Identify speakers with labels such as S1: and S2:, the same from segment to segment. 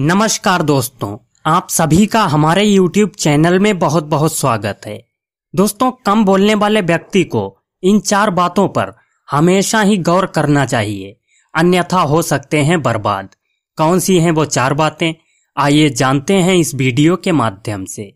S1: नमस्कार दोस्तों आप सभी का हमारे YouTube चैनल में बहुत बहुत स्वागत है दोस्तों कम बोलने वाले व्यक्ति को इन चार बातों पर हमेशा ही गौर करना चाहिए अन्यथा हो सकते हैं बर्बाद कौन सी हैं वो चार बातें आइए जानते हैं इस वीडियो के माध्यम से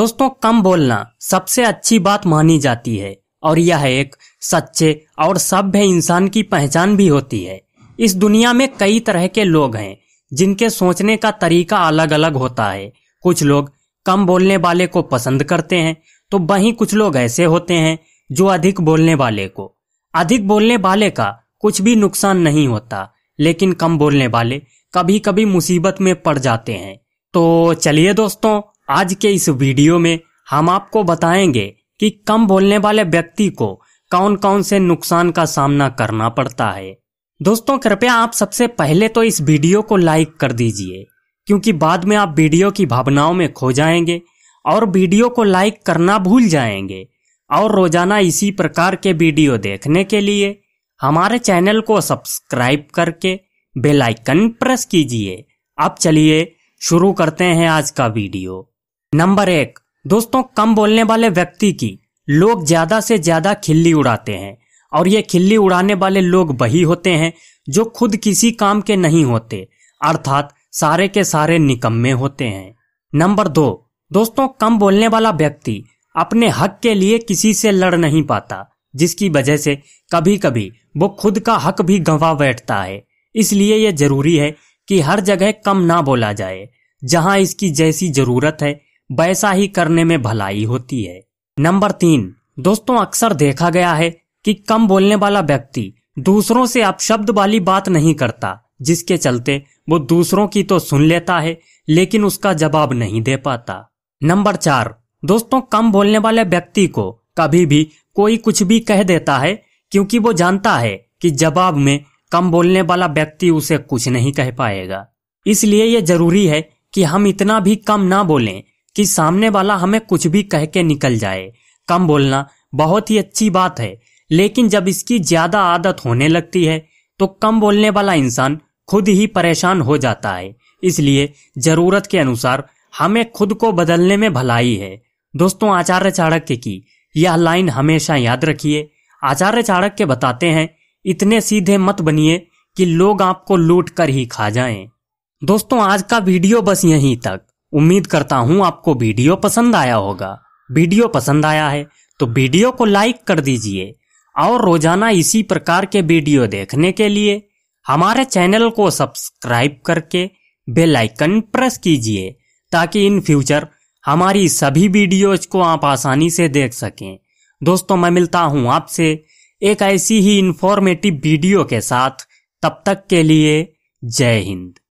S1: दोस्तों कम बोलना सबसे अच्छी बात मानी जाती है और यह एक सच्चे और सभ्य इंसान की पहचान भी होती है इस दुनिया में कई तरह के लोग हैं जिनके सोचने का तरीका अलग अलग होता है कुछ लोग कम बोलने वाले को पसंद करते हैं तो वहीं कुछ लोग ऐसे होते हैं जो अधिक बोलने वाले को अधिक बोलने वाले का कुछ भी नुकसान नहीं होता लेकिन कम बोलने वाले कभी कभी मुसीबत में पड़ जाते हैं तो चलिए दोस्तों आज के इस वीडियो में हम आपको बताएंगे कि कम बोलने वाले व्यक्ति को कौन कौन से नुकसान का सामना करना पड़ता है दोस्तों कृपया आप सबसे पहले तो इस वीडियो को लाइक कर दीजिए क्योंकि बाद में आप वीडियो की भावनाओं में खो जाएंगे और वीडियो को लाइक करना भूल जाएंगे और रोजाना इसी प्रकार के वीडियो देखने के लिए हमारे चैनल को सब्सक्राइब करके बेल आइकन प्रेस कीजिए अब चलिए शुरू करते हैं आज का वीडियो नंबर एक दोस्तों कम बोलने वाले व्यक्ति की लोग ज्यादा से ज्यादा खिल्ली उड़ाते हैं और ये खिल्ली उड़ाने वाले लोग वही होते हैं जो खुद किसी काम के नहीं होते अर्थात सारे के सारे निकम्मे होते हैं नंबर दो दोस्तों कम बोलने वाला व्यक्ति अपने हक के लिए किसी से लड़ नहीं पाता जिसकी वजह से कभी कभी वो खुद का हक भी गंवा बैठता है इसलिए यह जरूरी है कि हर जगह कम ना बोला जाए जहां इसकी जैसी जरूरत है वैसा ही करने में भलाई होती है नंबर तीन दोस्तों अक्सर देखा गया है कि कम बोलने वाला व्यक्ति दूसरों से अपशब्द वाली बात नहीं करता जिसके चलते वो दूसरों की तो सुन लेता है लेकिन उसका जवाब नहीं दे पाता नंबर चार दोस्तों कम बोलने वाले व्यक्ति को कभी भी कोई कुछ भी कह देता है क्योंकि वो जानता है कि जवाब में कम बोलने वाला व्यक्ति उसे कुछ नहीं कह पाएगा इसलिए ये जरूरी है कि हम इतना भी कम ना बोलें कि सामने वाला हमें कुछ भी कह के निकल जाए कम बोलना बहुत ही अच्छी बात है लेकिन जब इसकी ज्यादा आदत होने लगती है तो कम बोलने वाला इंसान खुद ही परेशान हो जाता है इसलिए जरूरत के अनुसार हमें खुद को बदलने में भलाई है दोस्तों आचार्य चाणक्य की यह लाइन हमेशा याद रखिए आचार्य चाणक्य बताते हैं इतने सीधे मत बनिए कि लोग आपको लूट कर ही खा जाएं। दोस्तों आज का वीडियो बस यहीं तक उम्मीद करता हूं आपको वीडियो पसंद आया होगा वीडियो पसंद आया है तो वीडियो को लाइक कर दीजिए और रोजाना इसी प्रकार के वीडियो देखने के लिए हमारे चैनल को सब्सक्राइब करके बेल आइकन प्रेस कीजिए ताकि इन फ्यूचर हमारी सभी वीडियोज को आप आसानी से देख सकें दोस्तों मैं मिलता हूं आपसे एक ऐसी ही इन्फॉर्मेटिव वीडियो के साथ तब तक के लिए जय हिंद